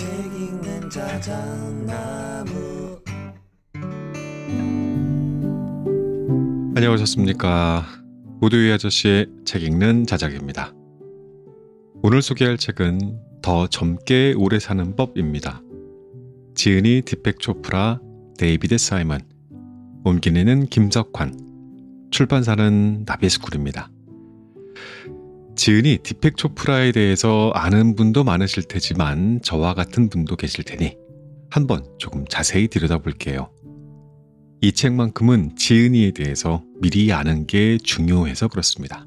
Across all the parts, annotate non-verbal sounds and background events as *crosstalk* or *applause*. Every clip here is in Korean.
책 읽는 자장나무 안녕하셨습니까 보드위 아저씨의 책 읽는 자작입니다 오늘 소개할 책은 더 젊게 오래 사는 법입니다 지은이 디펙 초프라 데이비드 사이먼 옮기는 김석환 출판사는 나비스쿨입니다 지은이 디펙 초프라에 대해서 아는 분도 많으실 테지만 저와 같은 분도 계실 테니 한번 조금 자세히 들여다볼게요. 이 책만큼은 지은이에 대해서 미리 아는 게 중요해서 그렇습니다.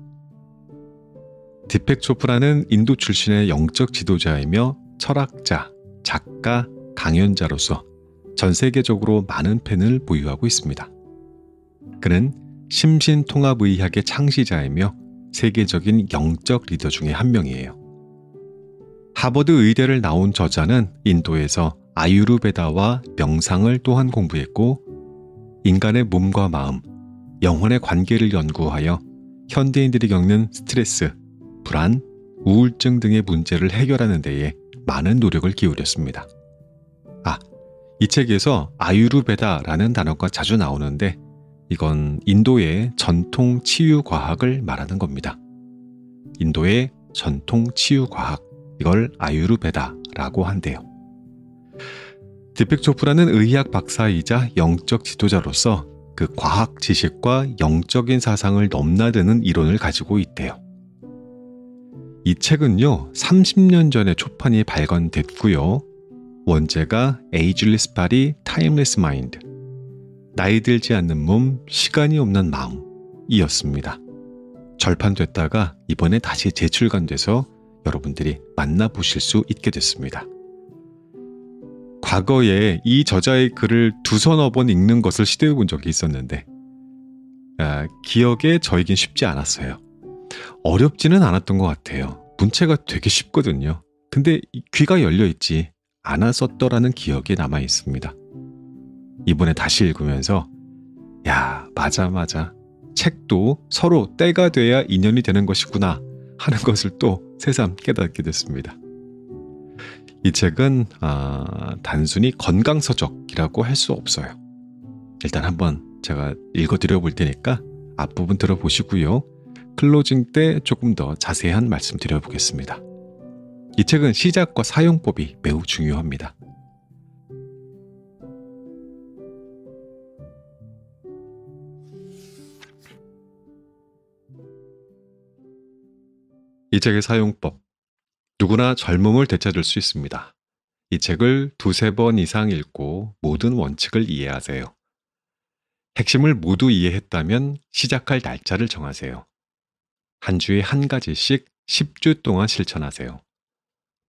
디펙 초프라는 인도 출신의 영적 지도자이며 철학자, 작가, 강연자로서 전 세계적으로 많은 팬을 보유하고 있습니다. 그는 심신통합의학의 창시자이며 세계적인 영적 리더 중의 한 명이에요. 하버드 의대를 나온 저자는 인도에서 아유르베다와 명상을 또한 공부했고 인간의 몸과 마음, 영혼의 관계를 연구하여 현대인들이 겪는 스트레스, 불안, 우울증 등의 문제를 해결하는 데에 많은 노력을 기울였습니다. 아, 이 책에서 아유르베다라는 단어가 자주 나오는데 이건 인도의 전통 치유과학을 말하는 겁니다. 인도의 전통 치유과학, 이걸 아유르베다라고 한대요. 디펙 초프라는 의학 박사이자 영적 지도자로서 그 과학 지식과 영적인 사상을 넘나드는 이론을 가지고 있대요. 이 책은요, 30년 전에 초판이 발견됐고요. 원제가 에이즐리스 파리 타임레스 마인드, 나이 들지 않는 몸, 시간이 없는 마음이었습니다. 절판됐다가 이번에 다시 재출간돼서 여러분들이 만나보실 수 있게 됐습니다. 과거에 이 저자의 글을 두 서너 번 읽는 것을 시도해 본 적이 있었는데, 아, 기억에 저이긴 쉽지 않았어요. 어렵지는 않았던 것 같아요. 문체가 되게 쉽거든요. 근데 귀가 열려있지 않았었더라는 기억이 남아 있습니다. 이번에 다시 읽으면서 야 맞아 맞아 책도 서로 때가 돼야 인연이 되는 것이구나 하는 *laughs* 것을 또 새삼 깨닫게 됐습니다. 이 책은 아, 단순히 건강서적이라고 할 수 없어요. 일단 한번 제가 읽어드려 볼 테니까 앞부분 들어보시고요. 클로징 때 조금 더 자세한 말씀 드려보겠습니다. 이 책은 시작과 사용법이 매우 중요합니다. 이 책의 사용법. 누구나 젊음을 되찾을 수 있습니다. 이 책을 두세 번 이상 읽고 모든 원칙을 이해하세요. 핵심을 모두 이해했다면 시작할 날짜를 정하세요. 한 주에 한 가지씩 10주 동안 실천하세요.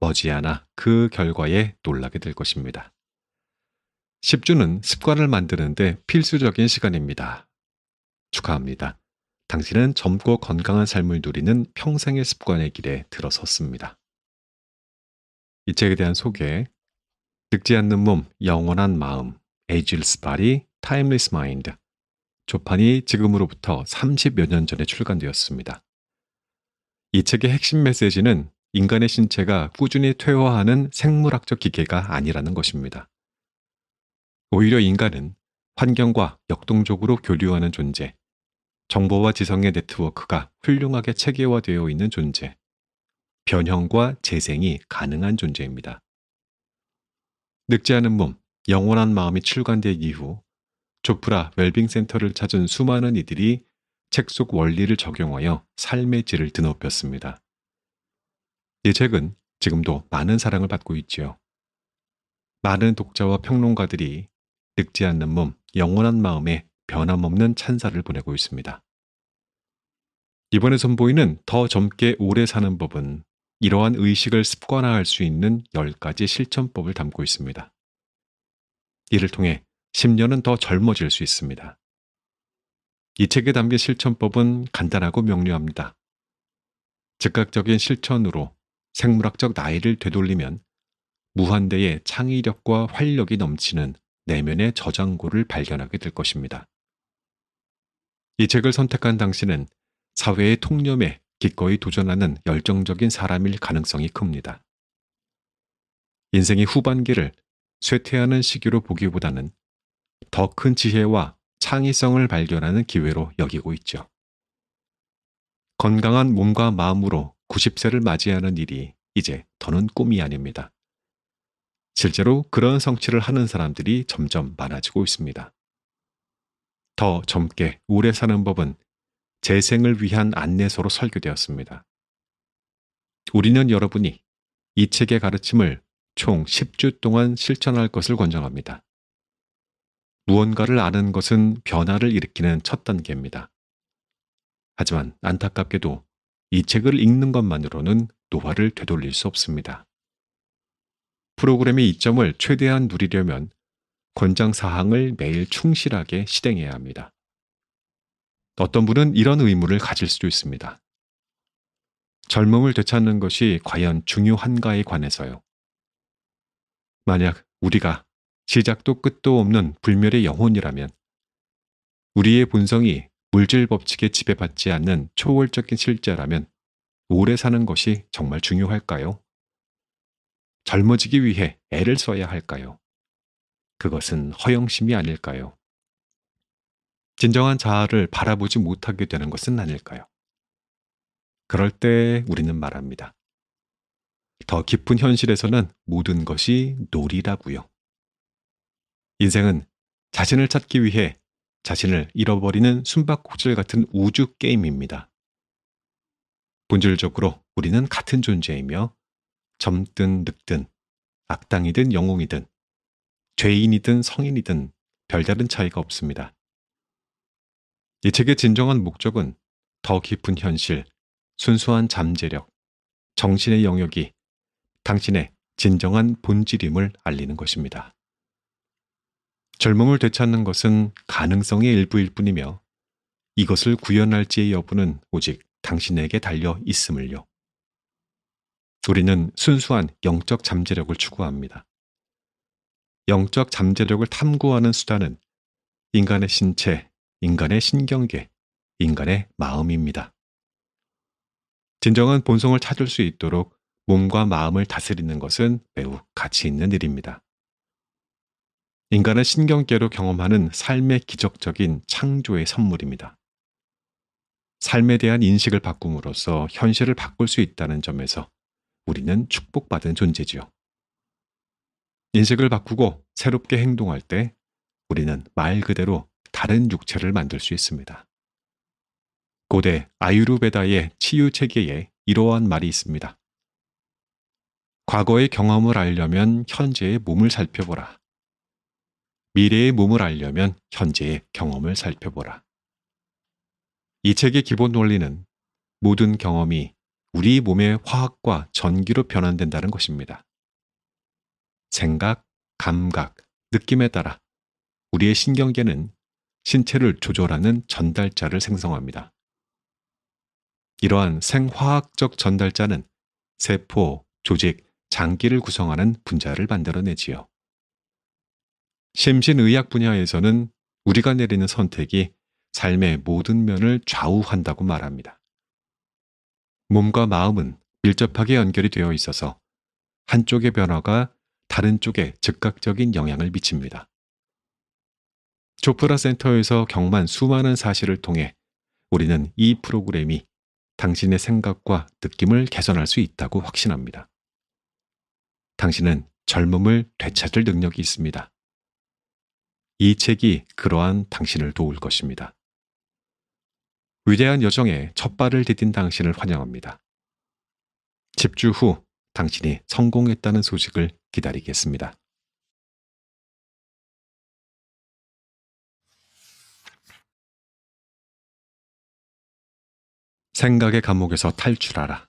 머지않아 그 결과에 놀라게 될 것입니다. 10주는 습관을 만드는데 필수적인 시간입니다. 축하합니다. 당신은 젊고 건강한 삶을 누리는 평생의 습관의 길에 들어섰습니다. 이 책에 대한 소개 늙지 않는 몸, 영원한 마음, Ageless Body, Timeless Mind 조판이 지금으로부터 30여 년 전에 출간되었습니다. 이 책의 핵심 메시지는 인간의 신체가 꾸준히 퇴화하는 생물학적 기계가 아니라는 것입니다. 오히려 인간은 환경과 역동적으로 교류하는 존재, 정보와 지성의 네트워크가 훌륭하게 체계화되어 있는 존재, 변형과 재생이 가능한 존재입니다. 늙지 않은 몸, 영원한 마음이 출간된 이후 조프라 웰빙 센터를 찾은 수많은 이들이 책 속 원리를 적용하여 삶의 질을 드높였습니다. 이 책은 지금도 많은 사랑을 받고 있지요. 많은 독자와 평론가들이 늙지 않는 몸, 영원한 마음에 변함없는 찬사를 보내고 있습니다. 이번에 선보이는 더 젊게 오래 사는 법은 이러한 의식을 습관화할 수 있는 10가지 실천법을 담고 있습니다. 이를 통해 10년은 더 젊어질 수 있습니다. 이 책에 담긴 실천법은 간단하고 명료합니다. 즉각적인 실천으로 생물학적 나이를 되돌리면 무한대의 창의력과 활력이 넘치는 내면의 저장고를 발견하게 될 것입니다. 이 책을 선택한 당신은 사회의 통념에 기꺼이 도전하는 열정적인 사람일 가능성이 큽니다. 인생의 후반기를 쇠퇴하는 시기로 보기보다는 더 큰 지혜와 창의성을 발견하는 기회로 여기고 있죠. 건강한 몸과 마음으로 90세를 맞이하는 일이 이제 더는 꿈이 아닙니다. 실제로 그런 성취를 하는 사람들이 점점 많아지고 있습니다. 더 젊게 오래 사는 법은 재생을 위한 안내서로 설교되었습니다. 우리는 여러분이 이 책의 가르침을 총 10주 동안 실천할 것을 권장합니다. 무언가를 아는 것은 변화를 일으키는 첫 단계입니다. 하지만 안타깝게도 이 책을 읽는 것만으로는 노화를 되돌릴 수 없습니다. 프로그램의 이점을 최대한 누리려면 권장 사항을 매일 충실하게 실행해야 합니다. 어떤 분은 이런 의무를 가질 수도 있습니다. 젊음을 되찾는 것이 과연 중요한가에 관해서요. 만약 우리가 시작도 끝도 없는 불멸의 영혼이라면 우리의 본성이 물질 법칙에 지배받지 않는 초월적인 실제라면 오래 사는 것이 정말 중요할까요? 젊어지기 위해 애를 써야 할까요? 그것은 허영심이 아닐까요? 진정한 자아를 바라보지 못하게 되는 것은 아닐까요? 그럴 때 우리는 말합니다. 더 깊은 현실에서는 모든 것이 놀이라고요. 인생은 자신을 찾기 위해 자신을 잃어버리는 숨바꼭질 같은 우주 게임입니다. 본질적으로 우리는 같은 존재이며 젊든 늙든 악당이든 영웅이든 죄인이든 성인이든 별다른 차이가 없습니다. 이 책의 진정한 목적은 더 깊은 현실, 순수한 잠재력, 정신의 영역이 당신의 진정한 본질임을 알리는 것입니다. 젊음을 되찾는 것은 가능성의 일부일 뿐이며 이것을 구현할지의 여부는 오직 당신에게 달려 있음을요. 우리는 순수한 영적 잠재력을 추구합니다. 영적 잠재력을 탐구하는 수단은 인간의 신체, 인간의 신경계, 인간의 마음입니다. 진정한 본성을 찾을 수 있도록 몸과 마음을 다스리는 것은 매우 가치 있는 일입니다. 인간의 신경계로 경험하는 삶의 기적적인 창조의 선물입니다. 삶에 대한 인식을 바꿈으로써 현실을 바꿀 수 있다는 점에서 우리는 축복받은 존재지요. 인식을 바꾸고 새롭게 행동할 때 우리는 말 그대로 다른 육체를 만들 수 있습니다. 고대 아유르베다의 치유 체계에 이러한 말이 있습니다. 과거의 경험을 알려면 현재의 몸을 살펴보라. 미래의 몸을 알려면 현재의 경험을 살펴보라. 이 책의 기본 논리는 모든 경험이 우리 몸의 화학과 전기로 변환된다는 것입니다. 생각, 감각, 느낌에 따라 우리의 신경계는 신체를 조절하는 전달자를 생성합니다. 이러한 생화학적 전달자는 세포, 조직, 장기를 구성하는 분자를 만들어내지요. 심신의학 분야에서는 우리가 내리는 선택이 삶의 모든 면을 좌우한다고 말합니다. 몸과 마음은 밀접하게 연결이 되어 있어서 한쪽의 변화가 다른 쪽에 즉각적인 영향을 미칩니다. 조프라 센터에서 경만 수많은 사실을 통해 우리는 이 프로그램이 당신의 생각과 느낌을 개선할 수 있다고 확신합니다. 당신은 젊음을 되찾을 능력이 있습니다. 이 책이 그러한 당신을 도울 것입니다. 위대한 여정에 첫 발을 디딘 당신을 환영합니다. 집주 후 당신이 성공했다는 소식을 기다리겠습니다. 생각의 감옥에서 탈출하라.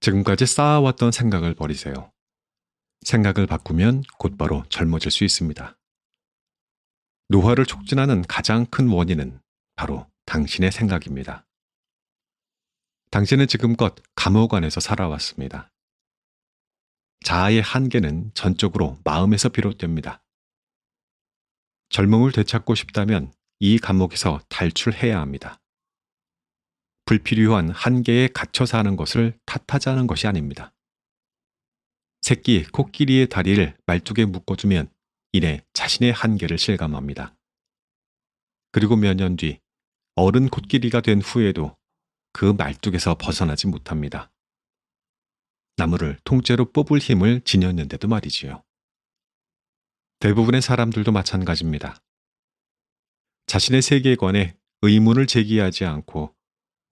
지금까지 쌓아왔던 생각을 버리세요. 생각을 바꾸면 곧바로 젊어질 수 있습니다. 노화를 촉진하는 가장 큰 원인은 바로 당신의 생각입니다. 당신은 지금껏 감옥 안에서 살아왔습니다. 자아의 한계는 전적으로 마음에서 비롯됩니다. 젊음을 되찾고 싶다면 이 감옥에서 탈출해야 합니다. 불필요한 한계에 갇혀 사는 것을 탓하자는 것이 아닙니다. 새끼 코끼리의 다리를 말뚝에 묶어주면 이내 자신의 한계를 실감합니다. 그리고 몇 년 뒤 어른 코끼리가 된 후에도 그 말뚝에서 벗어나지 못합니다. 나무를 통째로 뽑을 힘을 지녔는데도 말이지요. 대부분의 사람들도 마찬가지입니다. 자신의 세계관에 의문을 제기하지 않고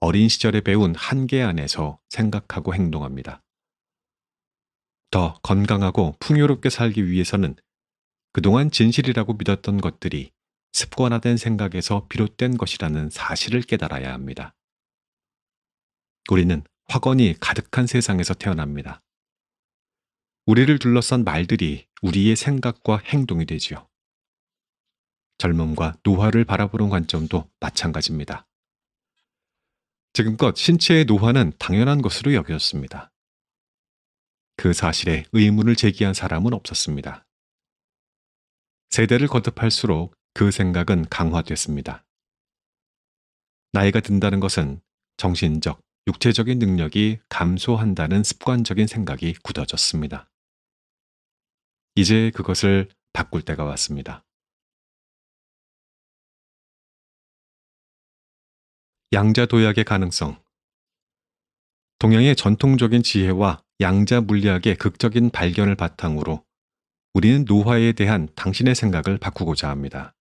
어린 시절에 배운 한계 안에서 생각하고 행동합니다. 더 건강하고 풍요롭게 살기 위해서는 그동안 진실이라고 믿었던 것들이 습관화된 생각에서 비롯된 것이라는 사실을 깨달아야 합니다. 우리는 확언이 가득한 세상에서 태어납니다. 우리를 둘러싼 말들이 우리의 생각과 행동이 되지요. 젊음과 노화를 바라보는 관점도 마찬가지입니다. 지금껏 신체의 노화는 당연한 것으로 여겼습니다그 사실에 의문을 제기한 사람은 없었습니다. 세대를 거듭할수록 그 생각은 강화됐습니다. 나이가 든다는 것은 정신적, 육체적인 능력이 감소한다는 습관적인 생각이 굳어졌습니다. 이제 그것을 바꿀 때가 왔습니다. 양자도약의 가능성 동양의 전통적인 지혜와 양자 물리학의 극적인 발견을 바탕으로 우리는 노화에 대한 당신의 생각을 바꾸고자 합니다.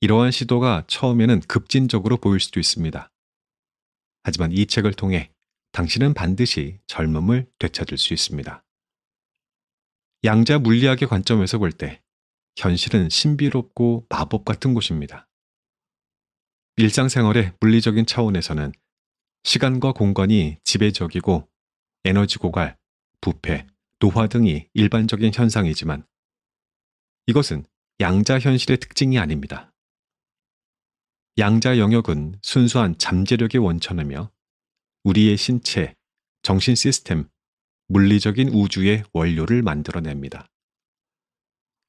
이러한 시도가 처음에는 급진적으로 보일 수도 있습니다. 하지만 이 책을 통해 당신은 반드시 젊음을 되찾을 수 있습니다. 양자 물리학의 관점에서 볼 때 현실은 신비롭고 마법 같은 곳입니다. 일상생활의 물리적인 차원에서는 시간과 공간이 지배적이고 에너지 고갈, 부패, 노화 등이 일반적인 현상이지만 이것은 양자 현실의 특징이 아닙니다. 양자 영역은 순수한 잠재력의 원천이며 우리의 신체, 정신 시스템, 물리적인 우주의 원료를 만들어냅니다.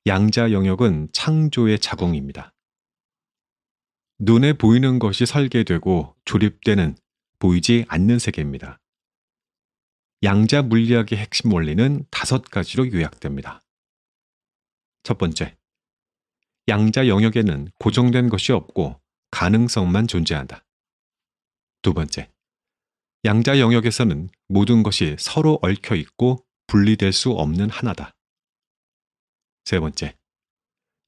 양자 영역은 창조의 자궁입니다. 눈에 보이는 것이 설계되고 조립되는 보이지 않는 세계입니다. 양자 물리학의 핵심 원리는 다섯 가지로 요약됩니다. 첫 번째, 양자 영역에는 고정된 것이 없고 가능성만 존재한다. 두 번째, 양자 영역에서는 모든 것이 서로 얽혀 있고 분리될 수 없는 하나다. 세 번째,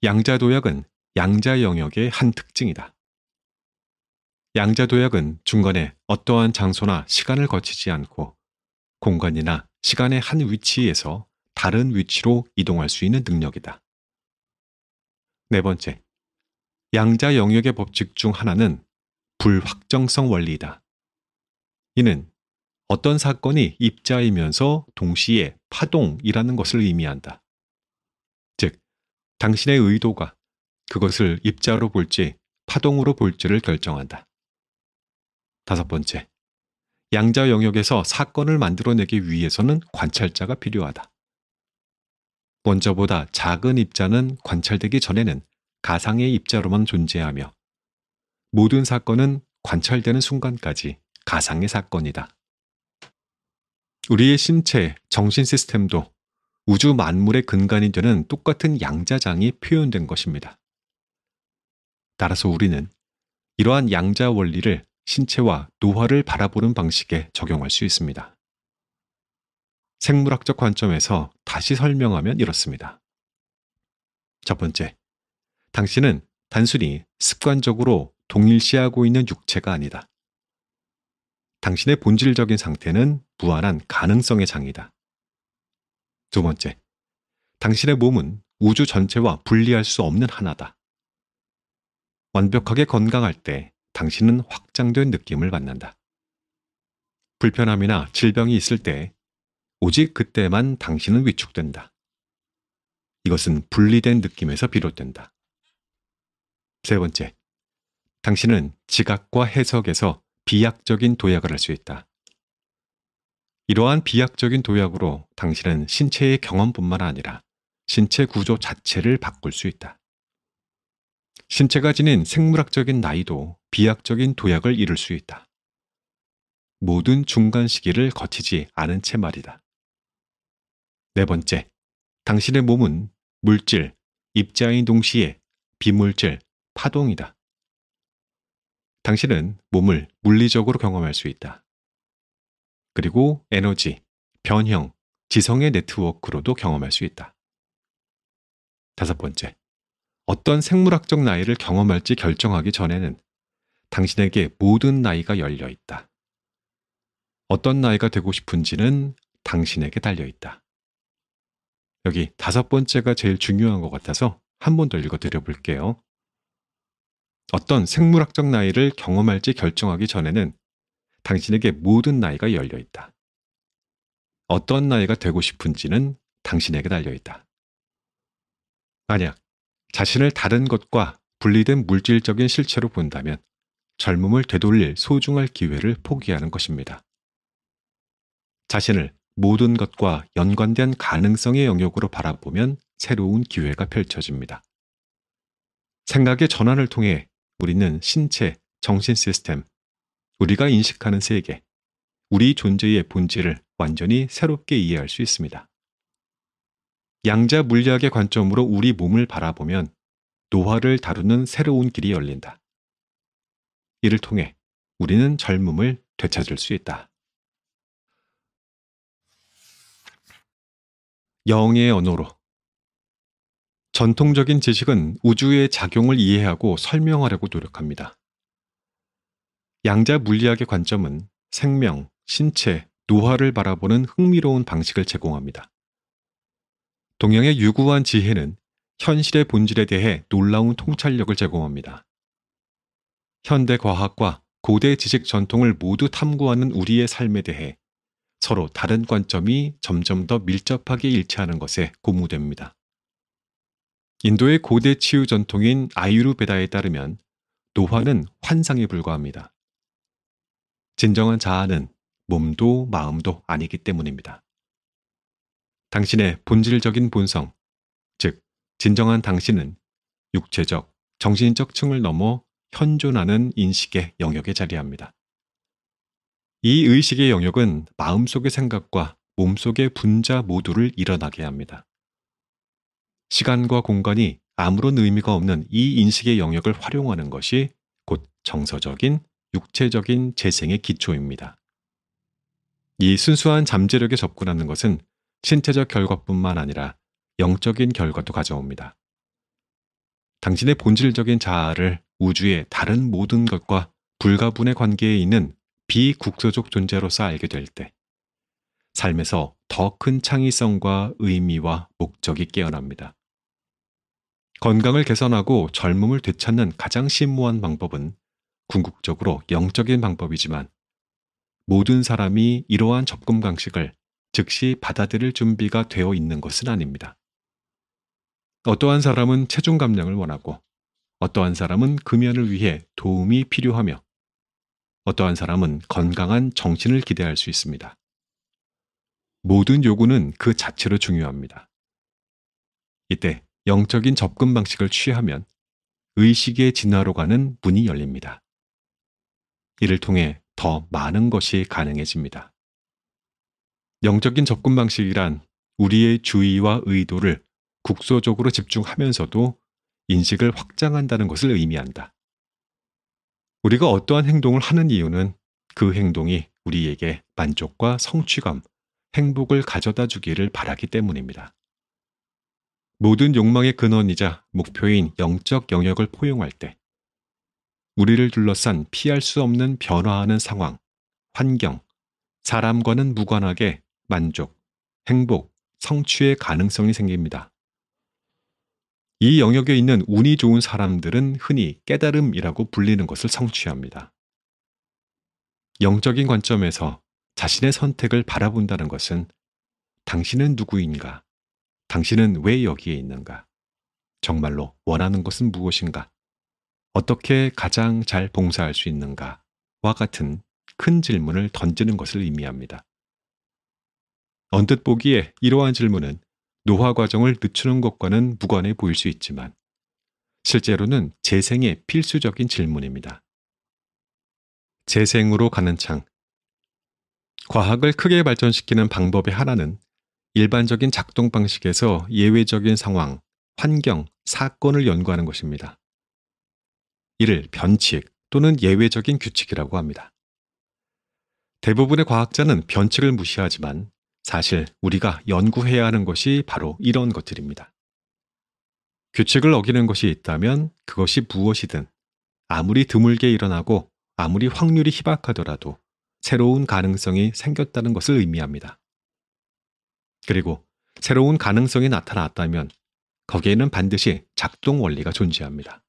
양자 도약은 양자 영역의 한 특징이다. 양자 도약은 중간에 어떠한 장소나 시간을 거치지 않고 공간이나 시간의 한 위치에서 다른 위치로 이동할 수 있는 능력이다. 네 번째, 양자 영역의 법칙 중 하나는 불확정성 원리다. 이 이는 어떤 사건이 입자이면서 동시에 파동이라는 것을 의미한다. 즉, 당신의 의도가 그것을 입자로 볼지 파동으로 볼지를 결정한다. 다섯 번째, 양자 영역에서 사건을 만들어내기 위해서는 관찰자가 필요하다. 먼저보다 작은 입자는 관찰되기 전에는 가상의 입자로만 존재하며 모든 사건은 관찰되는 순간까지 가상의 사건이다. 우리의 신체, 정신 시스템도 우주 만물의 근간이 되는 똑같은 양자장이 표현된 것입니다. 따라서 우리는 이러한 양자 원리를 신체와 노화를 바라보는 방식에 적용할 수 있습니다. 생물학적 관점에서 다시 설명하면 이렇습니다. 첫 번째, 당신은 단순히 습관적으로 동일시하고 있는 육체가 아니다. 당신의 본질적인 상태는 무한한 가능성의 장이다. 두 번째, 당신의 몸은 우주 전체와 분리할 수 없는 하나다. 완벽하게 건강할 때 당신은 확장된 느낌을 받는다. 불편함이나 질병이 있을 때 오직 그때만 당신은 위축된다. 이것은 분리된 느낌에서 비롯된다. 세 번째, 당신은 지각과 해석에서 비약적인 도약을 할 수 있다. 이러한 비약적인 도약으로 당신은 신체의 경험뿐만 아니라 신체 구조 자체를 바꿀 수 있다. 신체가 지닌 생물학적인 나이도 비약적인 도약을 이룰 수 있다. 모든 중간 시기를 거치지 않은 채 말이다. 네 번째, 당신의 몸은 물질, 입자인 동시에 비물질, 파동이다. 당신은 몸을 물리적으로 경험할 수 있다. 그리고 에너지, 변형, 지성의 네트워크로도 경험할 수 있다. 다섯 번째, 어떤 생물학적 나이를 경험할지 결정하기 전에는 당신에게 모든 나이가 열려 있다. 어떤 나이가 되고 싶은지는 당신에게 달려 있다. 여기 다섯 번째가 제일 중요한 것 같아서 한 번 더 읽어드려 볼게요. 어떤 생물학적 나이를 경험할지 결정하기 전에는 당신에게 모든 나이가 열려 있다. 어떤 나이가 되고 싶은지는 당신에게 달려 있다. 만약 자신을 다른 것과 분리된 물질적인 실체로 본다면 젊음을 되돌릴 소중할 기회를 포기하는 것입니다. 자신을 모든 것과 연관된 가능성의 영역으로 바라보면 새로운 기회가 펼쳐집니다. 생각의 전환을 통해 우리는 신체, 정신 시스템, 우리가 인식하는 세계, 우리 존재의 본질을 완전히 새롭게 이해할 수 있습니다. 양자 물리학의 관점으로 우리 몸을 바라보면 노화를 다루는 새로운 길이 열린다. 이를 통해 우리는 젊음을 되찾을 수 있다. 영의 언어로 전통적인 지식은 우주의 작용을 이해하고 설명하려고 노력합니다. 양자 물리학의 관점은 생명, 신체, 노화를 바라보는 흥미로운 방식을 제공합니다. 동양의 유구한 지혜는 현실의 본질에 대해 놀라운 통찰력을 제공합니다. 현대 과학과 고대 지식 전통을 모두 탐구하는 우리의 삶에 대해 서로 다른 관점이 점점 더 밀접하게 일치하는 것에 고무됩니다. 인도의 고대 치유 전통인 아유르베다에 따르면 노화는 환상에 불과합니다. 진정한 자아는 몸도 마음도 아니기 때문입니다. 당신의 본질적인 본성, 즉, 진정한 당신은 육체적, 정신적 층을 넘어 현존하는 인식의 영역에 자리합니다. 이 의식의 영역은 마음속의 생각과 몸속의 분자 모두를 일어나게 합니다. 시간과 공간이 아무런 의미가 없는 이 인식의 영역을 활용하는 것이 곧 정서적인, 육체적인 재생의 기초입니다. 이 순수한 잠재력에 접근하는 것은 신체적 결과뿐만 아니라 영적인 결과도 가져옵니다. 당신의 본질적인 자아를 우주의 다른 모든 것과 불가분의 관계에 있는 비국소적 존재로서 알게 될 때, 삶에서 더 큰 창의성과 의미와 목적이 깨어납니다. 건강을 개선하고 젊음을 되찾는 가장 심오한 방법은 궁극적으로 영적인 방법이지만 모든 사람이 이러한 접근 방식을 즉시 받아들일 준비가 되어 있는 것은 아닙니다. 어떠한 사람은 체중 감량을 원하고 어떠한 사람은 금연을 위해 도움이 필요하며 어떠한 사람은 건강한 정신을 기대할 수 있습니다. 모든 요구는 그 자체로 중요합니다. 이때 영적인 접근 방식을 취하면 의식의 진화로 가는 문이 열립니다. 이를 통해 더 많은 것이 가능해집니다. 영적인 접근 방식이란 우리의 주의와 의도를 국소적으로 집중하면서도 인식을 확장한다는 것을 의미한다. 우리가 어떠한 행동을 하는 이유는 그 행동이 우리에게 만족과 성취감, 행복을 가져다 주기를 바라기 때문입니다. 모든 욕망의 근원이자 목표인 영적 영역을 포용할 때 우리를 둘러싼 피할 수 없는 변화하는 상황, 환경, 사람과는 무관하게 만족, 행복, 성취의 가능성이 생깁니다. 이 영역에 있는 운이 좋은 사람들은 흔히 깨달음이라고 불리는 것을 성취합니다. 영적인 관점에서 자신의 선택을 바라본다는 것은 당신은 누구인가? 당신은 왜 여기에 있는가? 정말로 원하는 것은 무엇인가? 어떻게 가장 잘 봉사할 수 있는가? 와 같은 큰 질문을 던지는 것을 의미합니다. 언뜻 보기에 이러한 질문은 노화 과정을 늦추는 것과는 무관해 보일 수 있지만 실제로는 재생에 필수적인 질문입니다. 재생으로 가는 창 과학을 크게 발전시키는 방법의 하나는 일반적인 작동 방식에서 예외적인 상황, 환경, 사건을 연구하는 것입니다. 이를 변칙 또는 예외적인 규칙이라고 합니다. 대부분의 과학자는 변칙을 무시하지만 사실 우리가 연구해야 하는 것이 바로 이런 것들입니다. 규칙을 어기는 것이 있다면 그것이 무엇이든 아무리 드물게 일어나고 아무리 확률이 희박하더라도 새로운 가능성이 생겼다는 것을 의미합니다. 그리고 새로운 가능성이 나타났다면 거기에는 반드시 작동 원리가 존재합니다.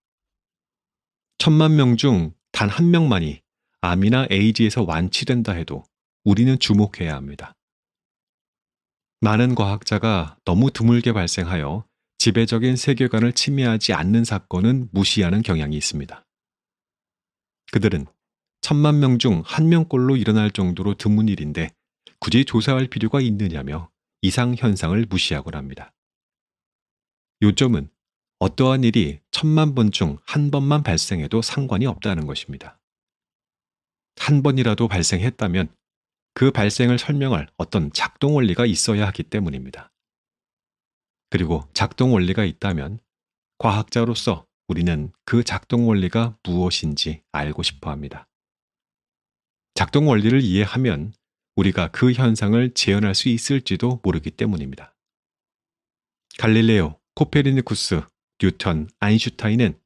천만 명 중 단 한 명만이 암이나 에이지에서 완치된다 해도 우리는 주목해야 합니다. 많은 과학자가 너무 드물게 발생하여 지배적인 세계관을 침해하지 않는 사건은 무시하는 경향이 있습니다. 그들은 천만 명 중 한 명꼴로 일어날 정도로 드문 일인데 굳이 조사할 필요가 있느냐며 이상현상을 무시하곤 합니다. 요점은 어떠한 일이 천만 번 중 한 번만 발생해도 상관이 없다는 것입니다. 한 번이라도 발생했다면 그 발생을 설명할 어떤 작동 원리가 있어야 하기 때문입니다. 그리고 작동 원리가 있다면 과학자로서 우리는 그 작동 원리가 무엇인지 알고 싶어 합니다. 작동 원리를 이해하면 우리가 그 현상을 재현할 수 있을지도 모르기 때문입니다. 갈릴레오, 코페르니쿠스, 뉴턴, 아인슈타인은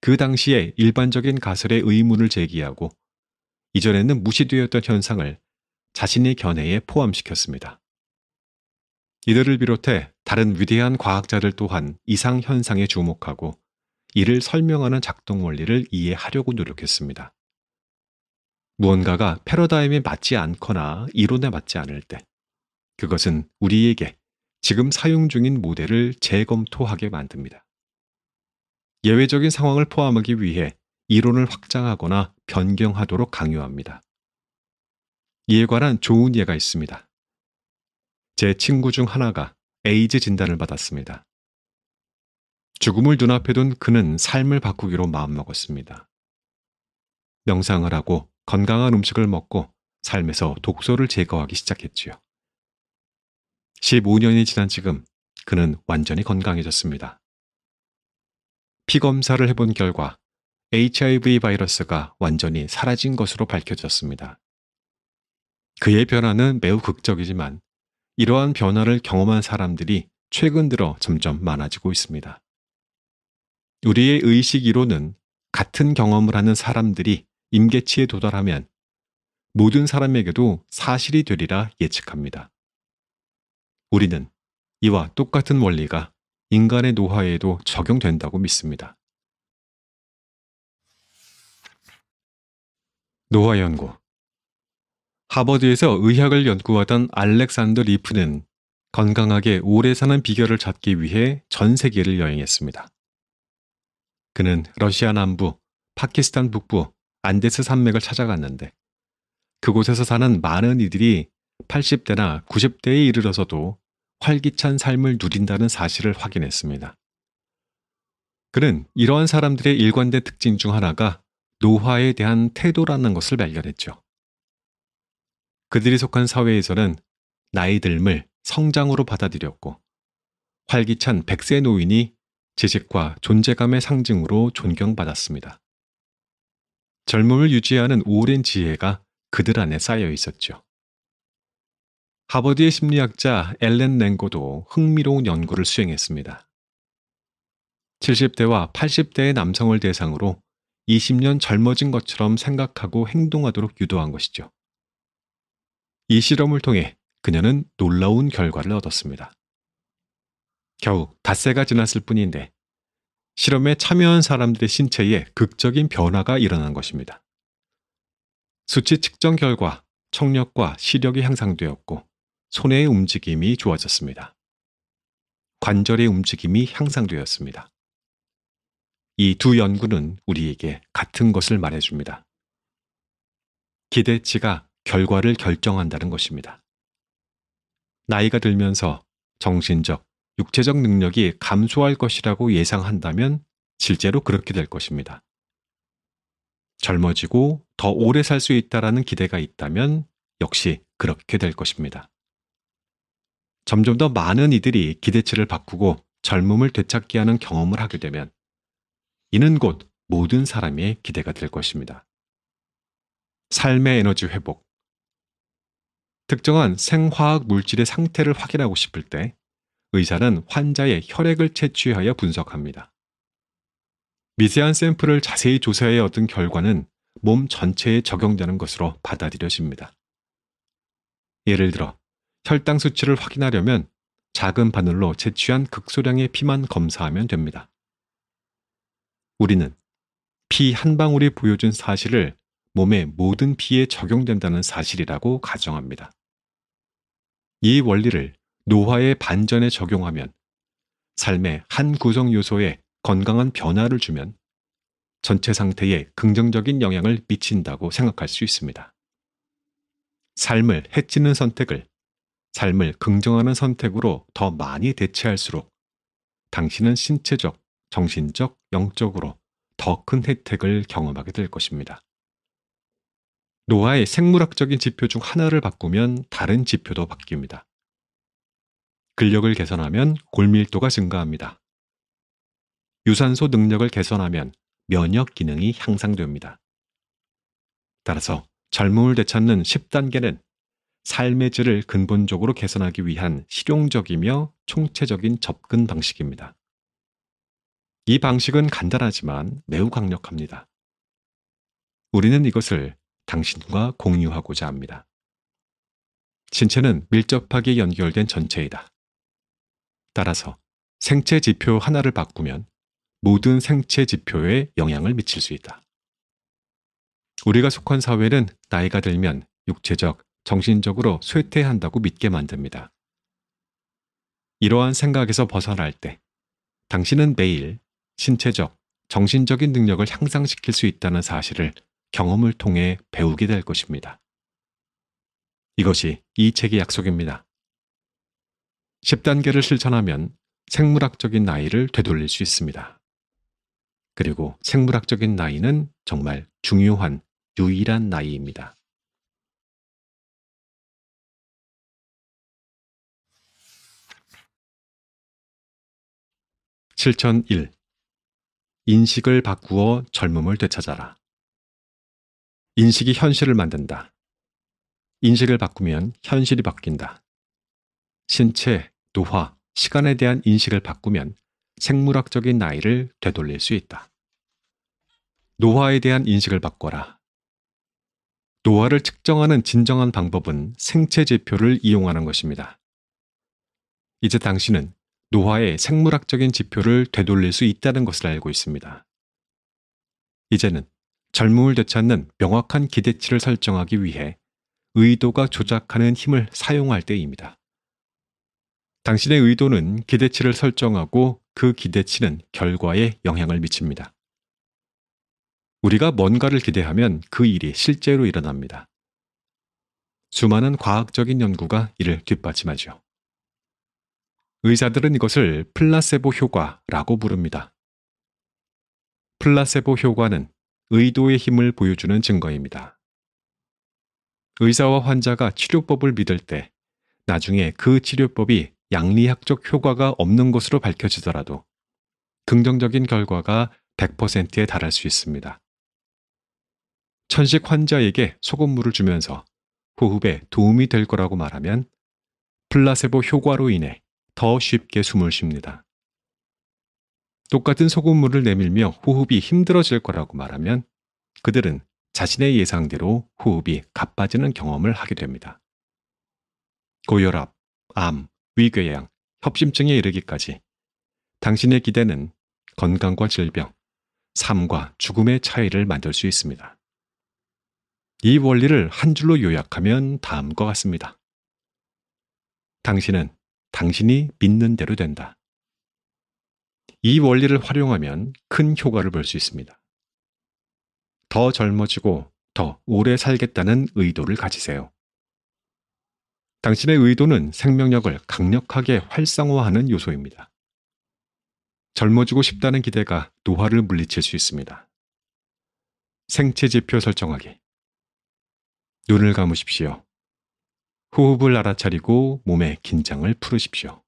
그 당시에 일반적인 가설의 의문을 제기하고 이전에는 무시되었던 현상을 자신의 견해에 포함시켰습니다. 이들을 비롯해 다른 위대한 과학자들 또한 이상 현상에 주목하고 이를 설명하는 작동 원리를 이해하려고 노력했습니다. 무언가가 패러다임에 맞지 않거나 이론에 맞지 않을 때 그것은 우리에게 지금 사용 중인 모델을 재검토하게 만듭니다. 예외적인 상황을 포함하기 위해 이론을 확장하거나 변경하도록 강요합니다. 이에 관한 좋은 예가 있습니다. 제 친구 중 하나가 에이즈 진단을 받았습니다. 죽음을 눈앞에 둔 그는 삶을 바꾸기로 마음먹었습니다. 명상을 하고 건강한 음식을 먹고 삶에서 독소를 제거하기 시작했지요. 15년이 지난 지금 그는 완전히 건강해졌습니다. 피 검사를 해본 결과 HIV 바이러스가 완전히 사라진 것으로 밝혀졌습니다. 그의 변화는 매우 극적이지만 이러한 변화를 경험한 사람들이 최근 들어 점점 많아지고 있습니다. 우리의 의식이론은 같은 경험을 하는 사람들이 임계치에 도달하면 모든 사람에게도 사실이 되리라 예측합니다. 우리는 이와 똑같은 원리가 인간의 노화에도 적용된다고 믿습니다. 노화 연구 하버드에서 의학을 연구하던 알렉산더 리프는 건강하게 오래 사는 비결을 찾기 위해 전 세계를 여행했습니다. 그는 러시아 남부, 파키스탄 북부, 안데스 산맥을 찾아갔는데 그곳에서 사는 많은 이들이 80대나 90대에 이르러서도 활기찬 삶을 누린다는 사실을 확인했습니다. 그는 이러한 사람들의 일관된 특징 중 하나가 노화에 대한 태도라는 것을 발견했죠. 그들이 속한 사회에서는 나이 듦을 성장으로 받아들였고 활기찬 백세 노인이 지식과 존재감의 상징으로 존경받았습니다. 젊음을 유지하는 오랜 지혜가 그들 안에 쌓여 있었죠. 하버드의 심리학자 엘렌 랭고도 흥미로운 연구를 수행했습니다. 70대와 80대의 남성을 대상으로 20년 젊어진 것처럼 생각하고 행동하도록 유도한 것이죠. 이 실험을 통해 그녀는 놀라운 결과를 얻었습니다. 겨우 닷새가 지났을 뿐인데 실험에 참여한 사람들의 신체에 극적인 변화가 일어난 것입니다. 수치 측정 결과 청력과 시력이 향상되었고 손의 움직임이 좋아졌습니다. 관절의 움직임이 향상되었습니다. 이 두 연구는 우리에게 같은 것을 말해줍니다. 기대치가 결과를 결정한다는 것입니다. 나이가 들면서 정신적, 육체적 능력이 감소할 것이라고 예상한다면 실제로 그렇게 될 것입니다. 젊어지고 더 오래 살 수 있다라는 기대가 있다면 역시 그렇게 될 것입니다. 점점 더 많은 이들이 기대치를 바꾸고 젊음을 되찾게 하는 경험을 하게 되면 이는 곧 모든 사람의 기대가 될 것입니다. 삶의 에너지 회복 특정한 생화학 물질의 상태를 확인하고 싶을 때 의사는 환자의 혈액을 채취하여 분석합니다. 미세한 샘플을 자세히 조사해 얻은 결과는 몸 전체에 적용되는 것으로 받아들여집니다. 예를 들어 혈당 수치를 확인하려면 작은 바늘로 채취한 극소량의 피만 검사하면 됩니다. 우리는 피 한 방울이 보여준 사실을 몸의 모든 피에 적용된다는 사실이라고 가정합니다. 이 원리를 노화의 반전에 적용하면 삶의 한 구성 요소에 건강한 변화를 주면 전체 상태에 긍정적인 영향을 미친다고 생각할 수 있습니다. 삶을 해치는 선택을 삶을 긍정하는 선택으로 더 많이 대체할수록 당신은 신체적, 정신적, 영적으로 더 큰 혜택을 경험하게 될 것입니다. 노화의 생물학적인 지표 중 하나를 바꾸면 다른 지표도 바뀝니다. 근력을 개선하면 골밀도가 증가합니다. 유산소 능력을 개선하면 면역 기능이 향상됩니다. 따라서 젊음을 되찾는 10단계는 삶의 질을 근본적으로 개선하기 위한 실용적이며 총체적인 접근 방식입니다. 이 방식은 간단하지만 매우 강력합니다. 우리는 이것을 당신과 공유하고자 합니다. 신체는 밀접하게 연결된 전체이다. 따라서 생체 지표 하나를 바꾸면 모든 생체 지표에 영향을 미칠 수 있다. 우리가 속한 사회는 나이가 들면 육체적, 정신적으로 쇠퇴한다고 믿게 만듭니다. 이러한 생각에서 벗어날 때 당신은 매일 신체적, 정신적인 능력을 향상시킬 수 있다는 사실을 경험을 통해 배우게 될 것입니다. 이것이 이 책의 약속입니다. 10단계를 실천하면 생물학적인 나이를 되돌릴 수 있습니다. 그리고 생물학적인 나이는 정말 중요한 유일한 나이입니다. 실천 1. 인식을 바꾸어 젊음을 되찾아라. 인식이 현실을 만든다. 인식을 바꾸면 현실이 바뀐다. 신체, 노화, 시간에 대한 인식을 바꾸면 생물학적인 나이를 되돌릴 수 있다. 노화에 대한 인식을 바꿔라. 노화를 측정하는 진정한 방법은 생체 지표를 이용하는 것입니다. 이제 당신은 노화의 생물학적인 지표를 되돌릴 수 있다는 것을 알고 있습니다. 이제는 젊음을 되찾는 명확한 기대치를 설정하기 위해 의도가 조작하는 힘을 사용할 때입니다. 당신의 의도는 기대치를 설정하고 그 기대치는 결과에 영향을 미칩니다. 우리가 뭔가를 기대하면 그 일이 실제로 일어납니다. 수많은 과학적인 연구가 이를 뒷받침하죠. 의사들은 이것을 플라세보 효과라고 부릅니다. 플라세보 효과는 의도의 힘을 보여주는 증거입니다. 의사와 환자가 치료법을 믿을 때 나중에 그 치료법이 양리학적 효과가 없는 것으로 밝혀지더라도 긍정적인 결과가 100%에 달할 수 있습니다. 천식 환자에게 소금물을 주면서 호흡에 도움이 될 거라고 말하면 플라세보 효과로 인해 더 쉽게 숨을 쉽니다. 똑같은 소금물을 내밀며 호흡이 힘들어질 거라고 말하면 그들은 자신의 예상대로 호흡이 가빠지는 경험을 하게 됩니다. 고혈압, 암, 위궤양, 협심증에 이르기까지 당신의 기대는 건강과 질병, 삶과 죽음의 차이를 만들 수 있습니다. 이 원리를 한 줄로 요약하면 다음과 같습니다. 당신은 당신이 믿는 대로 된다. 이 원리를 활용하면 큰 효과를 볼 수 있습니다. 더 젊어지고 더 오래 살겠다는 의도를 가지세요. 당신의 의도는 생명력을 강력하게 활성화하는 요소입니다. 젊어지고 싶다는 기대가 노화를 물리칠 수 있습니다. 생체 지표 설정하기. 눈을 감으십시오. 호흡을 알아차리고 몸의 긴장을 푸르십시오.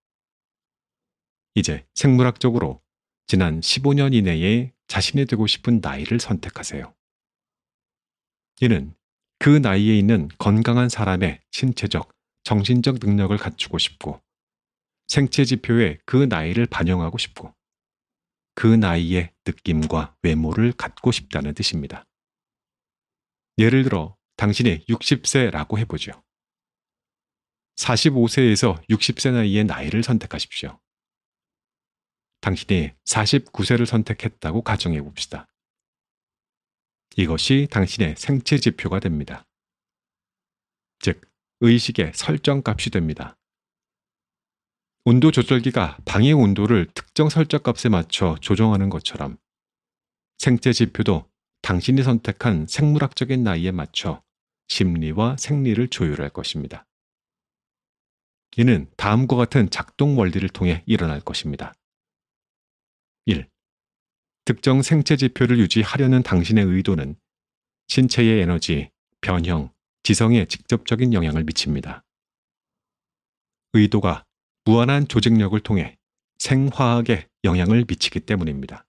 이제 생물학적으로 지난 15년 이내에 자신이 되고 싶은 나이를 선택하세요. 이는 그 나이에 있는 건강한 사람의 신체적, 정신적 능력을 갖추고 싶고 생체 지표에 그 나이를 반영하고 싶고 그 나이의 느낌과 외모를 갖고 싶다는 뜻입니다. 예를 들어 당신이 60세라고 해보죠. 45세에서 60세 나이의 나이를 선택하십시오. 당신이 49세를 선택했다고 가정해 봅시다. 이것이 당신의 생체 지표가 됩니다. 즉, 의식의 설정값이 됩니다. 온도 조절기가 방의 온도를 특정 설정값에 맞춰 조정하는 것처럼 생체 지표도 당신이 선택한 생물학적인 나이에 맞춰 심리와 생리를 조율할 것입니다. 이는 다음과 같은 작동 원리를 통해 일어날 것입니다. 1. 특정 생체 지표를 유지하려는 당신의 의도는 신체의 에너지, 변형, 지성에 직접적인 영향을 미칩니다. 의도가 무한한 조직력을 통해 생화학에 영향을 미치기 때문입니다.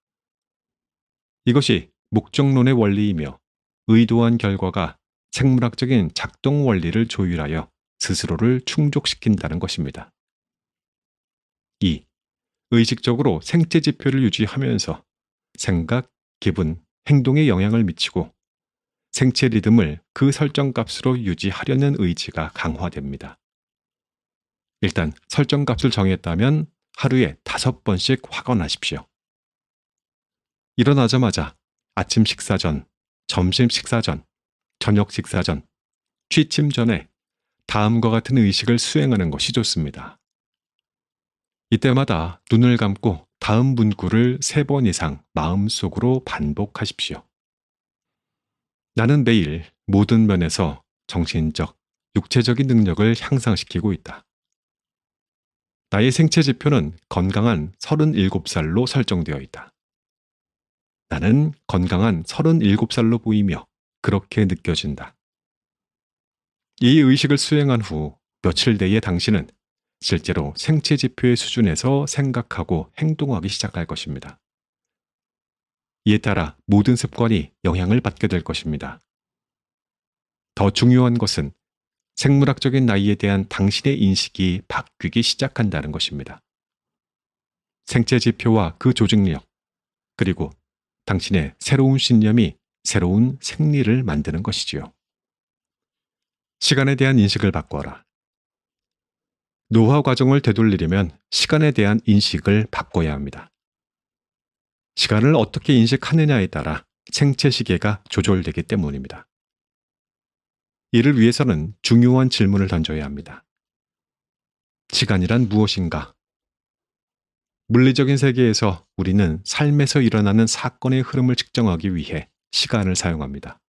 이것이 목적론의 원리이며 의도한 결과가 생물학적인 작동 원리를 조율하여 스스로를 충족시킨다는 것입니다. 2. 의식적으로 생체 지표를 유지하면서 생각, 기분, 행동에 영향을 미치고 생체 리듬을 그 설정값으로 유지하려는 의지가 강화됩니다. 일단 설정값을 정했다면 하루에 다섯 번씩 확언하십시오. 일어나자마자 아침 식사 전, 점심 식사 전, 저녁 식사 전, 취침 전에 다음과 같은 의식을 수행하는 것이 좋습니다. 이때마다 눈을 감고 다음 문구를 세 번 이상 마음속으로 반복하십시오. 나는 매일 모든 면에서 정신적, 육체적인 능력을 향상시키고 있다. 나의 생체 지표는 건강한 37살로 설정되어 있다. 나는 건강한 37살로 보이며 그렇게 느껴진다. 이 의식을 수행한 후 며칠 내에 당신은 실제로 생체 지표의 수준에서 생각하고 행동하기 시작할 것입니다. 이에 따라 모든 습관이 영향을 받게 될 것입니다. 더 중요한 것은 생물학적인 나이에 대한 당신의 인식이 바뀌기 시작한다는 것입니다. 생체 지표와 그 조직력, 그리고 당신의 새로운 신념이 새로운 생리를 만드는 것이지요. 시간에 대한 인식을 바꿔라. 노화 과정을 되돌리려면 시간에 대한 인식을 바꿔야 합니다. 시간을 어떻게 인식하느냐에 따라 생체 시계가 조절되기 때문입니다. 이를 위해서는 중요한 질문을 던져야 합니다. 시간이란 무엇인가? 물리적인 세계에서 우리는 삶에서 일어나는 사건의 흐름을 측정하기 위해 시간을 사용합니다.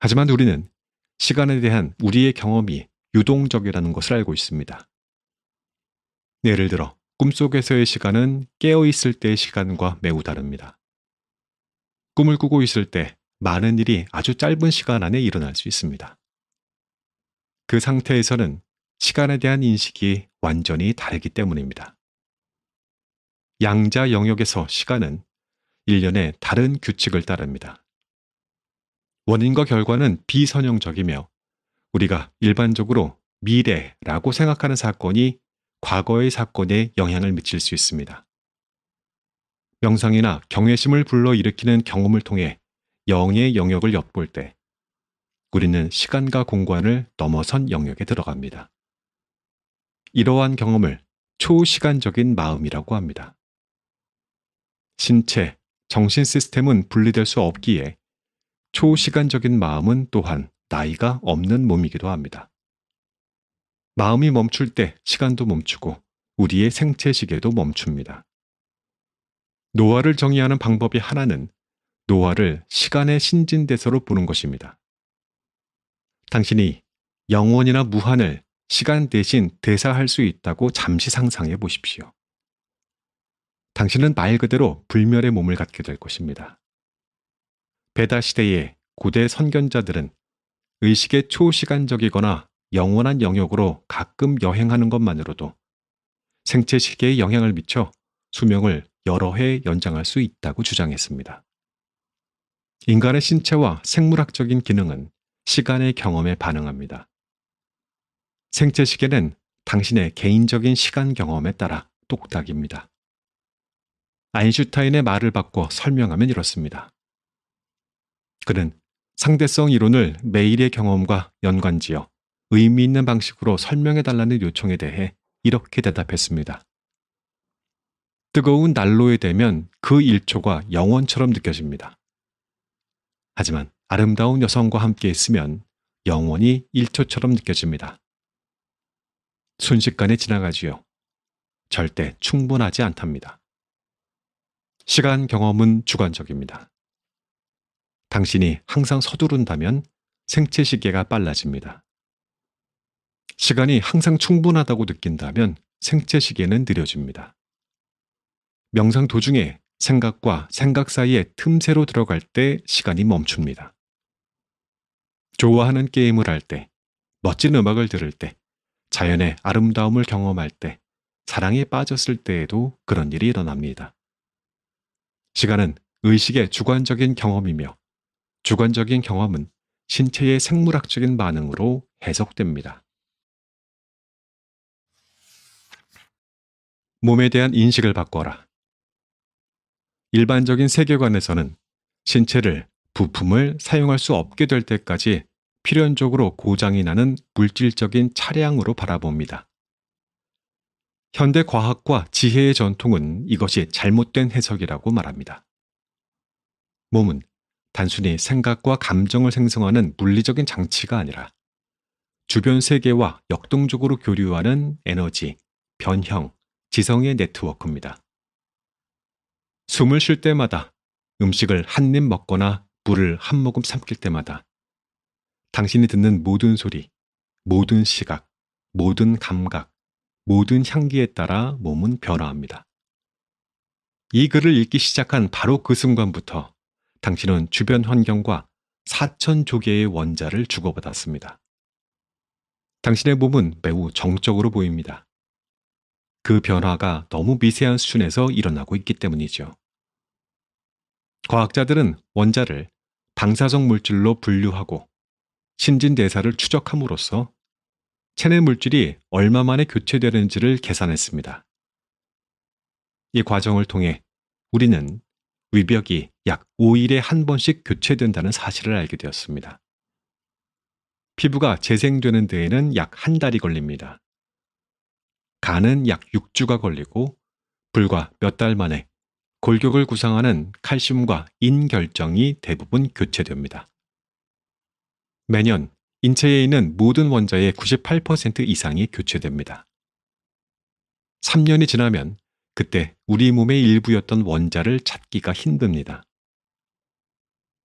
하지만 우리는 시간에 대한 우리의 경험이 유동적이라는 것을 알고 있습니다. 예를 들어, 꿈속에서의 시간은 깨어있을 때의 시간과 매우 다릅니다. 꿈을 꾸고 있을 때 많은 일이 아주 짧은 시간 안에 일어날 수 있습니다. 그 상태에서는 시간에 대한 인식이 완전히 다르기 때문입니다. 양자 영역에서 시간은 일련의 다른 규칙을 따릅니다. 원인과 결과는 비선형적이며 우리가 일반적으로 미래라고 생각하는 사건이 과거의 사건에 영향을 미칠 수 있습니다. 명상이나 경외심을 불러일으키는 경험을 통해 영의 영역을 엿볼 때 우리는 시간과 공간을 넘어선 영역에 들어갑니다. 이러한 경험을 초시간적인 마음이라고 합니다. 신체, 정신 시스템은 분리될 수 없기에 초시간적인 마음은 또한 나이가 없는 몸이기도 합니다. 마음이 멈출 때 시간도 멈추고 우리의 생체 시계도 멈춥니다. 노화를 정의하는 방법의 하나는 노화를 시간의 신진대사로 보는 것입니다. 당신이 영원이나 무한을 시간 대신 대사할 수 있다고 잠시 상상해 보십시오. 당신은 말 그대로 불멸의 몸을 갖게 될 것입니다. 베다 시대의 고대 선견자들은 의식의 초시간적이거나 영원한 영역으로 가끔 여행하는 것만으로도 생체 시계에 영향을 미쳐 수명을 여러 해 연장할 수 있다고 주장했습니다. 인간의 신체와 생물학적인 기능은 시간의 경험에 반응합니다. 생체 시계는 당신의 개인적인 시간 경험에 따라 똑딱입니다. 아인슈타인의 말을 바꿔 설명하면 이렇습니다. 그는 상대성 이론을 매일의 경험과 연관지어 의미 있는 방식으로 설명해 달라는 요청에 대해 이렇게 대답했습니다. 뜨거운 난로에 대면 그 1초가 영원처럼 느껴집니다. 하지만 아름다운 여성과 함께 있으면 영원히 1초처럼 느껴집니다. 순식간에 지나가지요. 절대 충분하지 않답니다. 시간 경험은 주관적입니다. 당신이 항상 서두른다면 생체 시계가 빨라집니다. 시간이 항상 충분하다고 느낀다면 생체 시계는 느려집니다. 명상 도중에 생각과 생각 사이에 틈새로 들어갈 때 시간이 멈춥니다. 좋아하는 게임을 할 때, 멋진 음악을 들을 때, 자연의 아름다움을 경험할 때, 사랑에 빠졌을 때에도 그런 일이 일어납니다. 시간은 의식의 주관적인 경험이며, 주관적인 경험은 신체의 생물학적인 반응으로 해석됩니다. 몸에 대한 인식을 바꿔라. 일반적인 세계관에서는 신체를 부품을 사용할 수 없게 될 때까지 필연적으로 고장이 나는 물질적인 차량으로 바라봅니다. 현대 과학과 지혜의 전통은 이것이 잘못된 해석이라고 말합니다. 몸은 단순히 생각과 감정을 생성하는 물리적인 장치가 아니라 주변 세계와 역동적으로 교류하는 에너지, 변형, 지성의 네트워크입니다. 숨을 쉴 때마다 음식을 한 입 먹거나 물을 한 모금 삼킬 때마다 당신이 듣는 모든 소리, 모든 시각, 모든 감각, 모든 향기에 따라 몸은 변화합니다. 이 글을 읽기 시작한 바로 그 순간부터 당신은 주변 환경과 사천조 개의 원자를 주고받았습니다. 당신의 몸은 매우 정적으로 보입니다. 그 변화가 너무 미세한 수준에서 일어나고 있기 때문이죠. 과학자들은 원자를 방사성 물질로 분류하고 신진대사를 추적함으로써 체내 물질이 얼마 만에 교체되는지를 계산했습니다. 이 과정을 통해 우리는 위벽이 약 5일에 한 번씩 교체된다는 사실을 알게 되었습니다. 피부가 재생되는 데에는 약 한 달이 걸립니다. 간은 약 6주가 걸리고 불과 몇 달 만에 골격을 구상하는 칼슘과 인결정이 대부분 교체됩니다. 매년 인체에 있는 모든 원자의 98% 이상이 교체됩니다. 3년이 지나면 그때 우리 몸의 일부였던 원자를 찾기가 힘듭니다.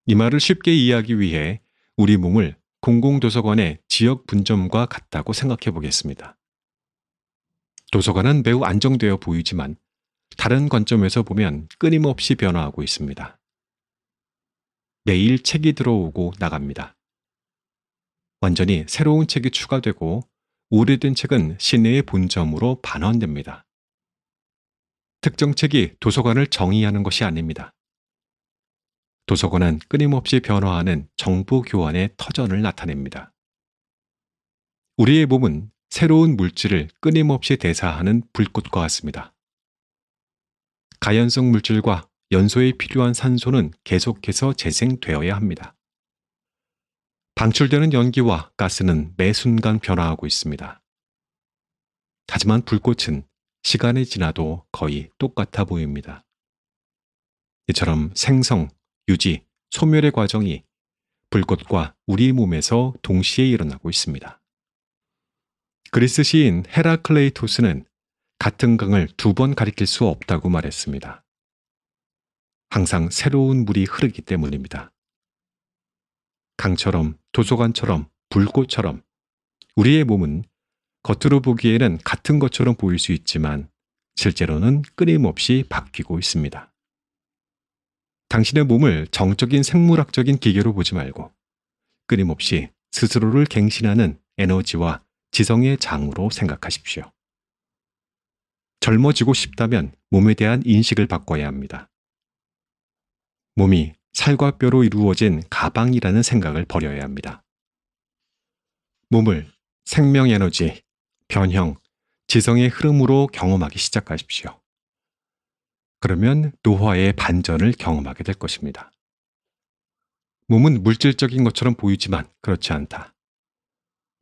이 말을 쉽게 이해하기 위해 우리 몸을 공공도서관의 지역 분점과 같다고 생각해 보겠습니다. 도서관은 매우 안정되어 보이지만 다른 관점에서 보면 끊임없이 변화하고 있습니다. 매일 책이 들어오고 나갑니다. 완전히 새로운 책이 추가되고 오래된 책은 시내의 본점으로 반환됩니다. 특정 책이 도서관을 정의하는 것이 아닙니다. 도서관은 끊임없이 변화하는 정보 교환의 터전을 나타냅니다. 우리의 몸은 새로운 물질을 끊임없이 대사하는 불꽃과 같습니다. 가연성 물질과 연소에 필요한 산소는 계속해서 재생되어야 합니다. 방출되는 연기와 가스는 매 순간 변화하고 있습니다. 하지만 불꽃은 시간이 지나도 거의 똑같아 보입니다. 이처럼 생성, 유지, 소멸의 과정이 불꽃과 우리 몸에서 동시에 일어나고 있습니다. 그리스 시인 헤라클레이토스는 같은 강을 두 번 가리킬 수 없다고 말했습니다. 항상 새로운 물이 흐르기 때문입니다. 강처럼, 도서관처럼, 불꽃처럼 우리의 몸은 겉으로 보기에는 같은 것처럼 보일 수 있지만 실제로는 끊임없이 바뀌고 있습니다. 당신의 몸을 정적인 생물학적인 기계로 보지 말고 끊임없이 스스로를 갱신하는 에너지와 지성의 장으로 생각하십시오. 젊어지고 싶다면 몸에 대한 인식을 바꿔야 합니다. 몸이 살과 뼈로 이루어진 가방이라는 생각을 버려야 합니다. 몸을 생명 에너지, 변형, 지성의 흐름으로 경험하기 시작하십시오. 그러면 노화의 반전을 경험하게 될 것입니다. 몸은 물질적인 것처럼 보이지만 그렇지 않다.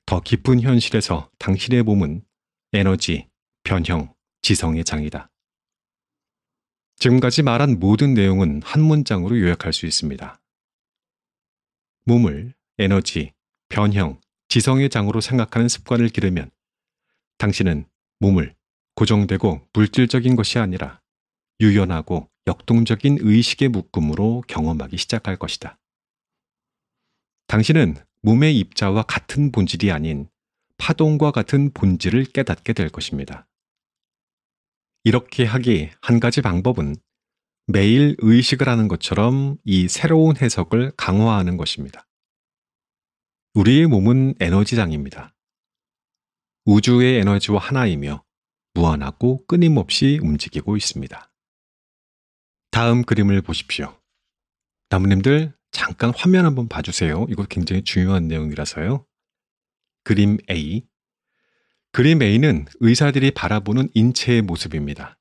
더 깊은 현실에서 당신의 몸은 에너지, 변형, 지성의 장이다. 지금까지 말한 모든 내용은 한 문장으로 요약할 수 있습니다. 몸을 에너지, 변형, 지성의 장으로 생각하는 습관을 기르면 당신은 몸을 고정되고 물질적인 것이 아니라 유연하고 역동적인 의식의 묶음으로 경험하기 시작할 것이다. 당신은 몸의 입자와 같은 본질이 아닌 파동과 같은 본질을 깨닫게 될 것입니다. 이렇게 하기 한 가지 방법은 매일 의식을 하는 것처럼 이 새로운 해석을 강화하는 것입니다. 우리의 몸은 에너지장입니다. 우주의 에너지와 하나이며 무한하고 끊임없이 움직이고 있습니다. 다음 그림을 보십시오. 나무님들 잠깐 화면 한번 봐주세요. 이거 굉장히 중요한 내용이라서요. 그림 A. 그림 A는 의사들이 바라보는 인체의 모습입니다.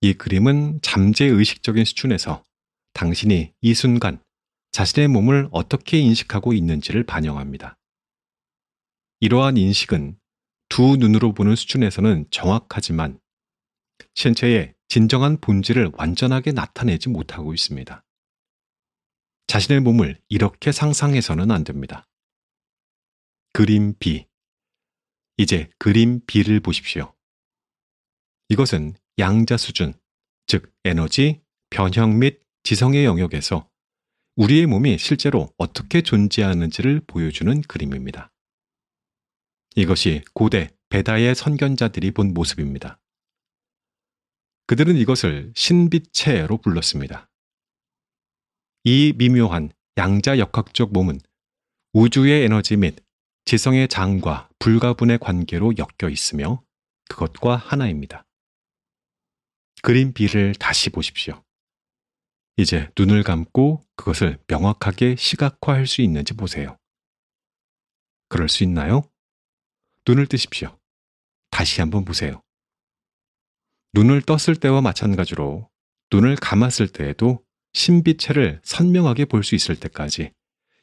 이 그림은 잠재의식적인 수준에서 당신이 이 순간 자신의 몸을 어떻게 인식하고 있는지를 반영합니다. 이러한 인식은 두 눈으로 보는 수준에서는 정확하지만 신체의 진정한 본질을 완전하게 나타내지 못하고 있습니다. 자신의 몸을 이렇게 상상해서는 안 됩니다. 그림 B. 이제 그림 B를 보십시오. 이것은 양자 수준, 즉 에너지, 변형 및 지성의 영역에서 우리의 몸이 실제로 어떻게 존재하는지를 보여주는 그림입니다. 이것이 고대 베다의 선견자들이 본 모습입니다. 그들은 이것을 신비체로 불렀습니다. 이 미묘한 양자역학적 몸은 우주의 에너지 및 지성의 장과 불가분의 관계로 엮여 있으며 그것과 하나입니다. 그림 B를 다시 보십시오. 이제 눈을 감고 그것을 명확하게 시각화할 수 있는지 보세요. 그럴 수 있나요? 눈을 뜨십시오. 다시 한번 보세요. 눈을 떴을 때와 마찬가지로 눈을 감았을 때에도 신비체를 선명하게 볼 수 있을 때까지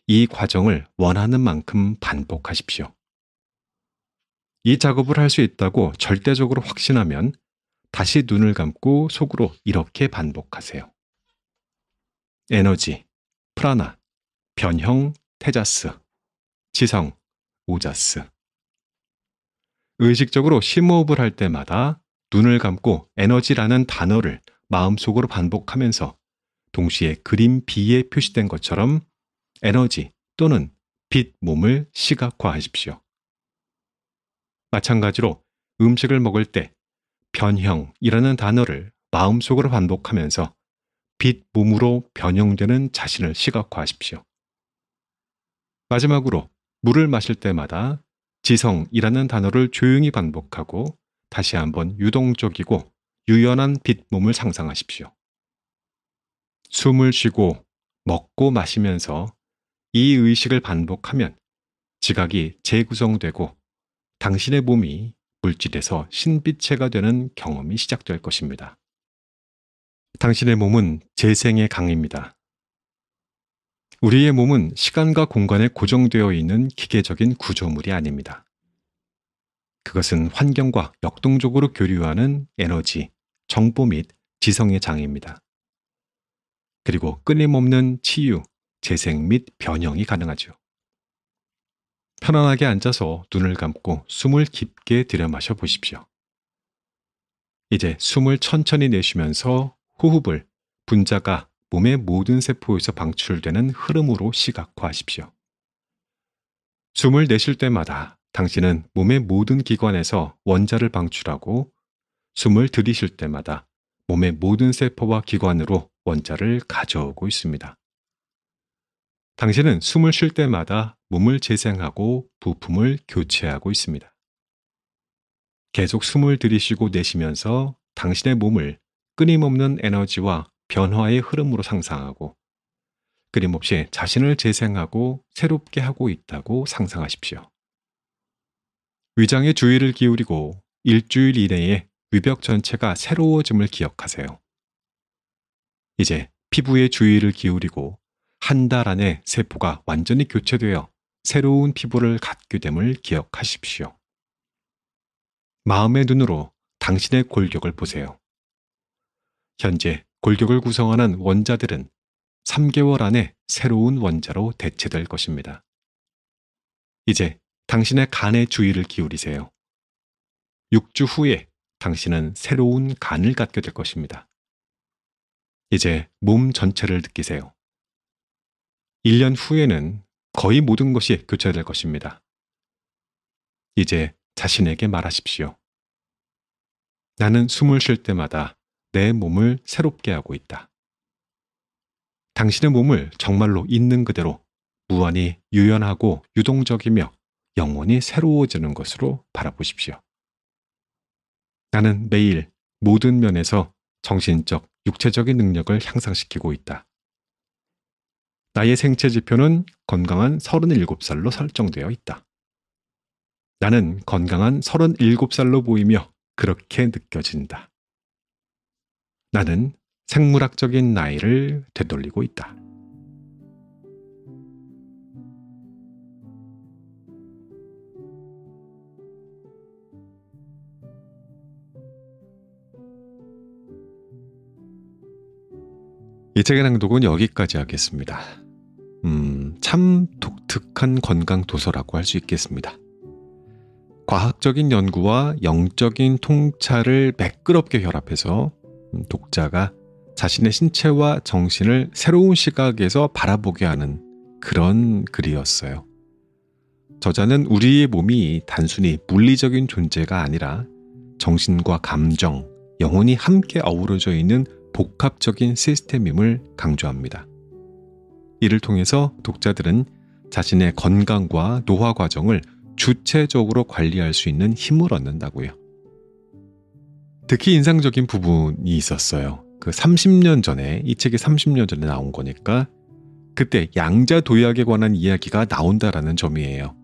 이 과정을 원하는 만큼 반복하십시오. 이 작업을 할 수 있다고 절대적으로 확신하면 다시 눈을 감고 속으로 이렇게 반복하세요. 에너지, 프라나, 변형, 테자스, 지성, 오자스. 의식적으로 심호흡을 할 때마다 눈을 감고 에너지라는 단어를 마음속으로 반복하면서 동시에 그림 B에 표시된 것처럼 에너지 또는 빛 몸을 시각화하십시오. 마찬가지로 음식을 먹을 때 변형이라는 단어를 마음속으로 반복하면서 빛 몸으로 변형되는 자신을 시각화하십시오. 마지막으로 물을 마실 때마다 지성이라는 단어를 조용히 반복하고 다시 한번 유동적이고 유연한 빛 몸을 상상하십시오. 숨을 쉬고 먹고 마시면서 이 의식을 반복하면 지각이 재구성되고 당신의 몸이 물질에서 신비체가 되는 경험이 시작될 것입니다. 당신의 몸은 재생의 강입니다. 우리의 몸은 시간과 공간에 고정되어 있는 기계적인 구조물이 아닙니다. 그것은 환경과 역동적으로 교류하는 에너지, 정보 및 지성의 장입니다. 그리고 끊임없는 치유, 재생 및 변형이 가능하죠. 편안하게 앉아서 눈을 감고 숨을 깊게 들여 마셔 보십시오. 이제 숨을 천천히 내쉬면서 호흡을 분자가 몸의 모든 세포에서 방출되는 흐름으로 시각화하십시오. 숨을 내쉴 때마다 당신은 몸의 모든 기관에서 원자를 방출하고 숨을 들이쉴 때마다 몸의 모든 세포와 기관으로 원자를 가져오고 있습니다. 당신은 숨을 쉴 때마다 몸을 재생하고 부품을 교체하고 있습니다. 계속 숨을 들이쉬고 내쉬면서 당신의 몸을 끊임없는 에너지와 변화의 흐름으로 상상하고 끊임없이 자신을 재생하고 새롭게 하고 있다고 상상하십시오. 위장의 주의를 기울이고 일주일 이내에 위벽 전체가 새로워짐을 기억하세요. 이제 피부에 주의를 기울이고 한 달 안에 세포가 완전히 교체되어 새로운 피부를 갖게 됨을 기억하십시오. 마음의 눈으로 당신의 골격을 보세요. 현재 골격을 구성하는 원자들은 3개월 안에 새로운 원자로 대체될 것입니다. 이제 당신의 간에 주의를 기울이세요. 6주 후에 당신은 새로운 간을 갖게 될 것입니다. 이제 몸 전체를 느끼세요. 1년 후에는 거의 모든 것이 교체될 것입니다. 이제 자신에게 말하십시오. 나는 숨을 쉴 때마다 내 몸을 새롭게 하고 있다. 당신의 몸을 정말로 있는 그대로 무한히 유연하고 유동적이며 영원히 새로워지는 것으로 바라보십시오. 나는 매일 모든 면에서 정신적, 육체적인 능력을 향상시키고 있다. 나의 생체 지표는 건강한 37살로 설정되어 있다. 나는 건강한 37살로 보이며 그렇게 느껴진다. 나는 생물학적인 나이를 되돌리고 있다. 이 책의 낭독은 여기까지 하겠습니다. 음, 참 독특한 건강 도서라고 할 수 있겠습니다. 과학적인 연구와 영적인 통찰을 매끄럽게 결합해서 음, 독자가 자신의 신체와 정신을 새로운 시각에서 바라보게 하는 그런 글이었어요. 저자는 우리의 몸이 단순히 물리적인 존재가 아니라 정신과 감정, 영혼이 함께 어우러져 있는 복합적인 시스템임을 강조합니다. 이를 통해서 독자들은 자신의 건강과 노화 과정을 주체적으로 관리할 수 있는 힘을 얻는다고요. 특히 인상적인 부분이 있었어요. 그 30년 전에 이 책이 30년 전에 나온 거니까 그때 양자 도약에 관한 이야기가 나온다라는 점이에요.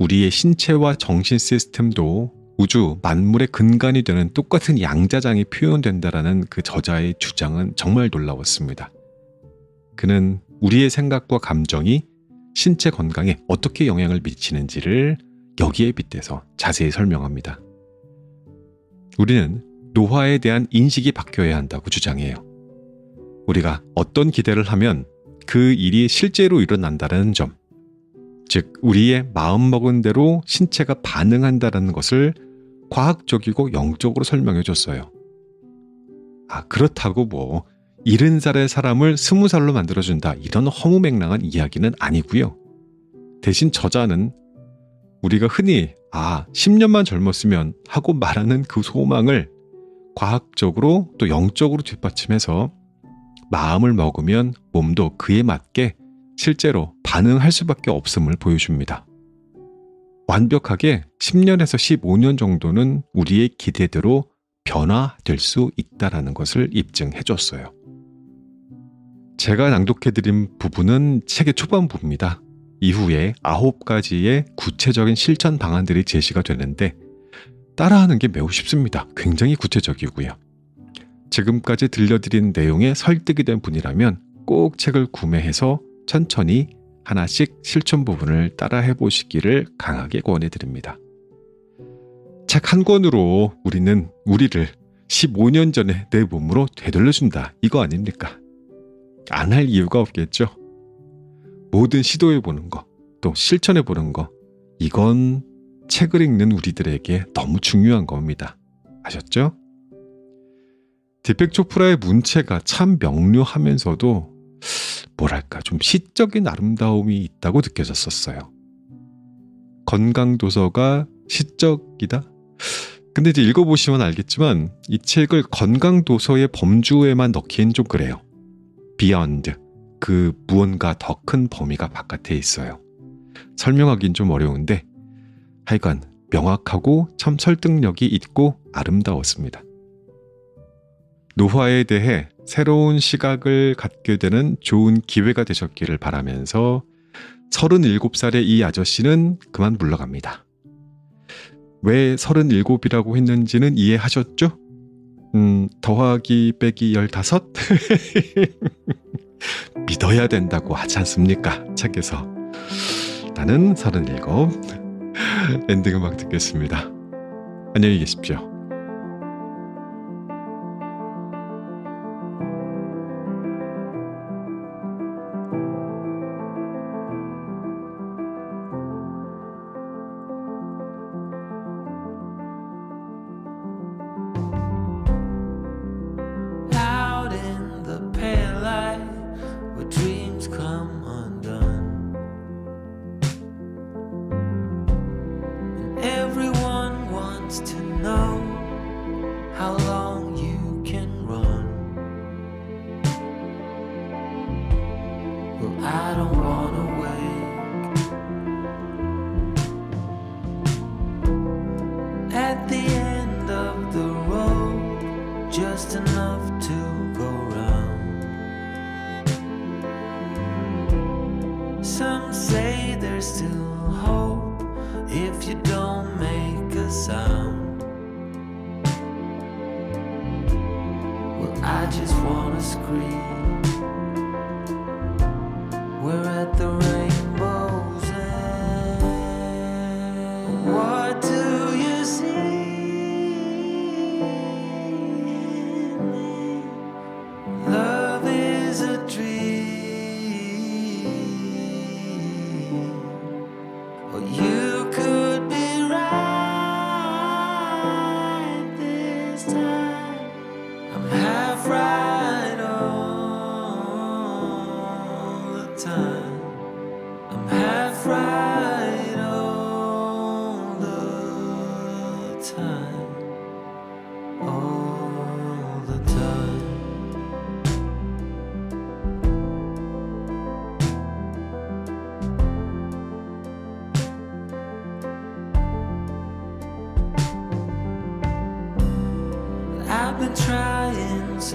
우리의 신체와 정신 시스템도 우주 만물의 근간이 되는 똑같은 양자장이 표현된다라는 그 저자의 주장은 정말 놀라웠습니다. 그는 우리의 생각과 감정이 신체 건강에 어떻게 영향을 미치는지를 여기에 빗대서 자세히 설명합니다. 우리는 노화에 대한 인식이 바뀌어야 한다고 주장해요. 우리가 어떤 기대를 하면 그 일이 실제로 일어난다는 점, 즉 우리의 마음먹은 대로 신체가 반응한다는 것을 과학적이고 영적으로 설명해 줬어요. 아, 그렇다고 뭐, 일흔 살의 사람을 스무 살로 만들어준다. 이런 허무맹랑한 이야기는 아니고요. 대신 저자는 우리가 흔히, 아, 10년만 젊었으면 하고 말하는 그 소망을 과학적으로 또 영적으로 뒷받침해서 마음을 먹으면 몸도 그에 맞게 실제로 반응할 수밖에 없음을 보여줍니다. 완벽하게 10년에서 15년 정도는 우리의 기대대로 변화될 수 있다라는 것을 입증해 줬어요. 제가 낭독해 드린 부분은 책의 초반부입니다. 이후에 9가지의 구체적인 실천 방안들이 제시가 되는데 따라하는 게 매우 쉽습니다. 굉장히 구체적이고요. 지금까지 들려드린 내용에 설득이 된 분이라면 꼭 책을 구매해서 천천히 하나씩 실천 부분을 따라해 보시기를 강하게 권해드립니다. 책 한 권으로 우리는 우리를 15년 전에 내 몸으로 되돌려준다. 이거 아닙니까? 안 할 이유가 없겠죠? 모든 시도해 보는 것, 또 실천해 보는 것, 이건 책을 읽는 우리들에게 너무 중요한 겁니다. 아셨죠? 디펙 초프라의 문체가 참 명료하면서도 뭐랄까 좀 시적인 아름다움이 있다고 느껴졌었어요. 건강 도서가 시적이다? 근데 이제 읽어보시면 알겠지만 이 책을 건강 도서의 범주에만 넣기엔 좀 그래요. 비욘드 그 무언가 더 큰 범위가 바깥에 있어요. 설명하기는 좀 어려운데 하여간 명확하고 참 설득력이 있고 아름다웠습니다. 노화에 대해 새로운 시각을 갖게 되는 좋은 기회가 되셨기를 바라면서 37살의 이 아저씨는 그만 물러갑니다. 왜 37이라고 했는지는 이해하셨죠? 음, 더하기 빼기 15? *laughs* 믿어야 된다고 하지 않습니까? 책에서. 나는 37. *laughs* 엔딩 음악 듣겠습니다. 안녕히 계십시오.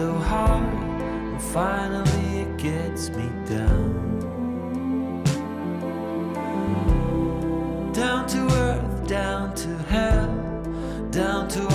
so hard, and finally it gets me down. Down to earth, down to hell, down to